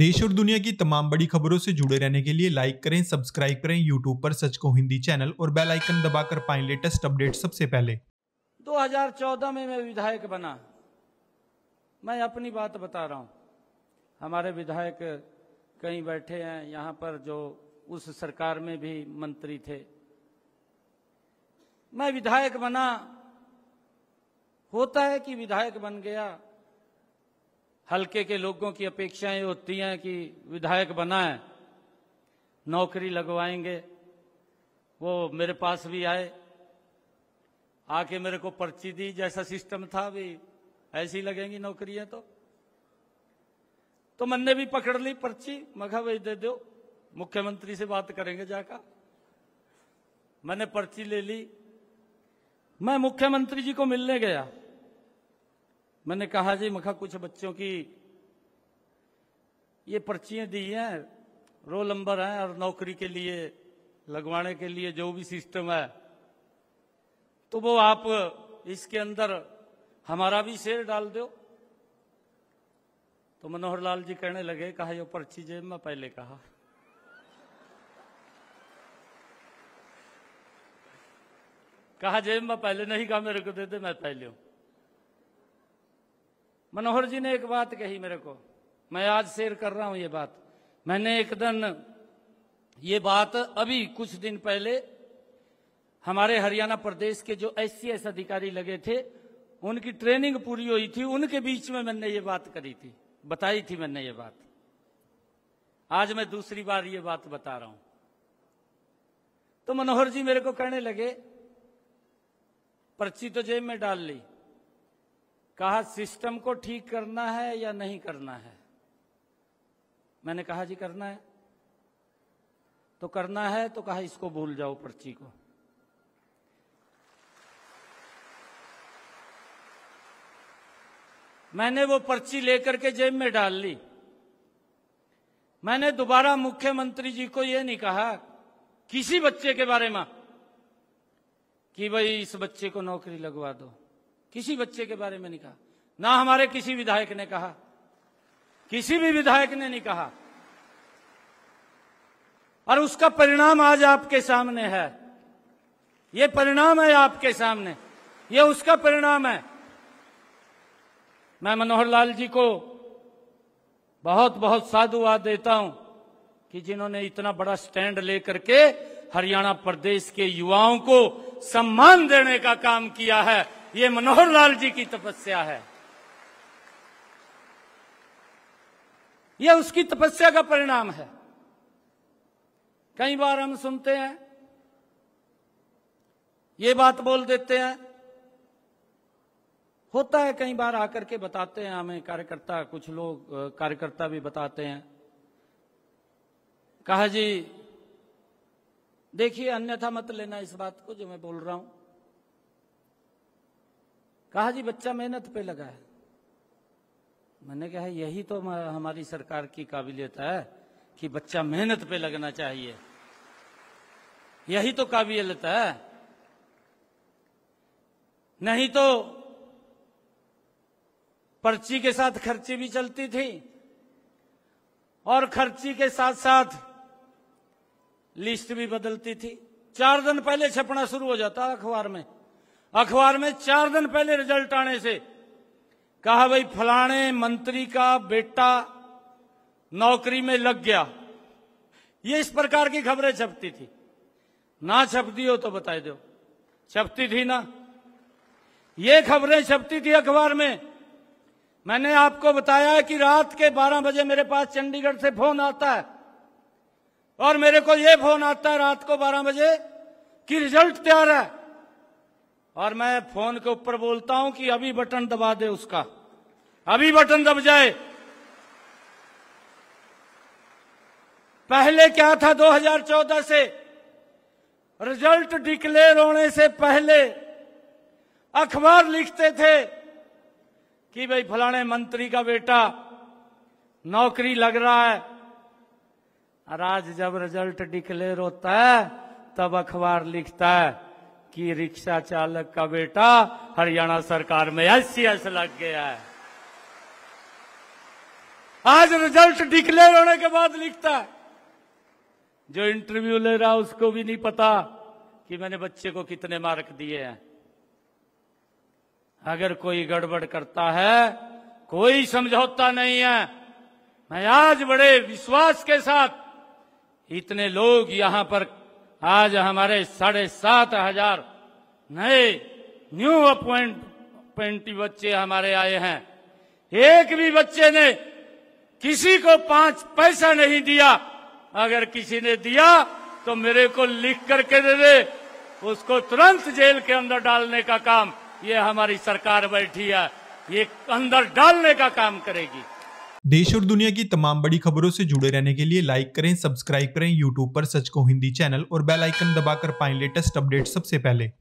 देश और दुनिया की तमाम बड़ी खबरों से जुड़े रहने के लिए लाइक करें सब्सक्राइब करें यूट्यूब पर सच को हिंदी चैनल और बेल आइकन दबाकर पाएं लेटेस्ट अपडेट सबसे पहले 2014 में मैं विधायक बना मैं अपनी बात बता रहा हूं हमारे विधायक कहीं बैठे हैं यहां पर जो उस सरकार में भी मंत्री थे मैं विधायक बना होता है कि विधायक बन गया हल्के के लोगों की अपेक्षाएं होती हैं कि विधायक बनाए नौकरी लगवाएंगे वो मेरे पास भी आए आके मेरे को पर्ची दी जैसा सिस्टम था भी ऐसी लगेंगी नौकरियां तो तो मन ने भी पकड़ ली पर्ची मखा भाई दे दो मुख्यमंत्री से बात करेंगे जाकर मैंने पर्ची ले ली मैं मुख्यमंत्री जी को मिलने गया मैंने कहा जी मखा कुछ बच्चों की ये पर्चियां दी हैं रोल नंबर हैं और नौकरी के लिए लगवाने के लिए जो भी सिस्टम है तो वो आप इसके अंदर हमारा भी शेर डाल दो तो मनोहर लाल जी कहने लगे कहा यो पर्ची जेब में पहले कहा कहा जेब में पहले नहीं कहा मेरे को दे दे मैं पहले हूं मनोहर जी ने एक बात कही मेरे को मैं आज शेयर कर रहा हूं ये बात मैंने एक दिन ये बात अभी कुछ दिन पहले हमारे हरियाणा प्रदेश के जो एस सी अधिकारी लगे थे उनकी ट्रेनिंग पूरी हुई थी उनके बीच में मैंने ये बात करी थी बताई थी मैंने ये बात आज मैं दूसरी बार ये बात बता रहा हूं तो मनोहर जी मेरे को कहने लगे पर्ची तो जेब में डाल ली कहा सिस्टम को ठीक करना है या नहीं करना है मैंने कहा जी करना है तो करना है तो कहा इसको भूल जाओ पर्ची को मैंने वो पर्ची लेकर के जेब में डाल ली मैंने दोबारा मुख्यमंत्री जी को यह नहीं कहा किसी बच्चे के बारे में कि भाई इस बच्चे को नौकरी लगवा दो किसी बच्चे के बारे में नहीं कहा ना हमारे किसी विधायक ने कहा किसी भी विधायक ने नहीं कहा और उसका परिणाम आज आपके सामने है ये परिणाम है आपके सामने ये उसका परिणाम है मैं मनोहर लाल जी को बहुत बहुत साधुवाद देता हूं कि जिन्होंने इतना बड़ा स्टैंड लेकर के हरियाणा प्रदेश के युवाओं को सम्मान देने का काम किया है ये मनोहर लाल जी की तपस्या है यह उसकी तपस्या का परिणाम है कई बार हम सुनते हैं ये बात बोल देते हैं होता है कई बार आकर के बताते हैं हमें कार्यकर्ता कुछ लोग कार्यकर्ता भी बताते हैं कहा जी देखिए अन्यथा मत लेना इस बात को जो मैं बोल रहा हूं कहा जी बच्चा मेहनत पे लगा है मैंने कहा यही तो हमारी सरकार की काबिलियत है कि बच्चा मेहनत पे लगना चाहिए यही तो काबिलियत है नहीं तो पर्ची के साथ खर्ची भी चलती थी और खर्ची के साथ साथ लिस्ट भी बदलती थी चार दिन पहले छपना शुरू हो जाता अखबार में अखबार में चार दिन पहले रिजल्ट आने से कहा भाई फलाने मंत्री का बेटा नौकरी में लग गया ये इस प्रकार की खबरें छपती थी ना छपती हो तो बता दो छपती थी ना ये खबरें छपती थी अखबार में मैंने आपको बताया कि रात के 12 बजे मेरे पास चंडीगढ़ से फोन आता है और मेरे को यह फोन आता है रात को 12 बजे कि रिजल्ट तैयार है और मैं फोन के ऊपर बोलता हूं कि अभी बटन दबा दे उसका अभी बटन दब जाए पहले क्या था 2014 से रिजल्ट डिक्लेयर होने से पहले अखबार लिखते थे कि भाई फलाने मंत्री का बेटा नौकरी लग रहा है और आज जब रिजल्ट डिक्लेयर होता है तब अखबार लिखता है कि रिक्शा चालक का बेटा हरियाणा सरकार में एस लग गया है आज रिजल्ट डिक्लेयर होने के बाद लिखता है जो इंटरव्यू ले रहा उसको भी नहीं पता कि मैंने बच्चे को कितने मार्क दिए हैं अगर कोई गड़बड़ करता है कोई समझौता नहीं है मैं आज बड़े विश्वास के साथ इतने लोग यहां पर आज हमारे साढ़े सात हजार नए न्यू अपॉइंटी बच्चे हमारे आए हैं एक भी बच्चे ने किसी को पांच पैसा नहीं दिया अगर किसी ने दिया तो मेरे को लिख करके दे दे उसको तुरंत जेल के अंदर डालने का काम ये हमारी सरकार बैठी है ये अंदर डालने का काम करेगी देश और दुनिया की तमाम बड़ी खबरों से जुड़े रहने के लिए लाइक करें सब्सक्राइब करें यूट्यूब पर सच को हिंदी चैनल और बेल आइकन दबाकर पाएं लेटेस्ट अपडेट सबसे पहले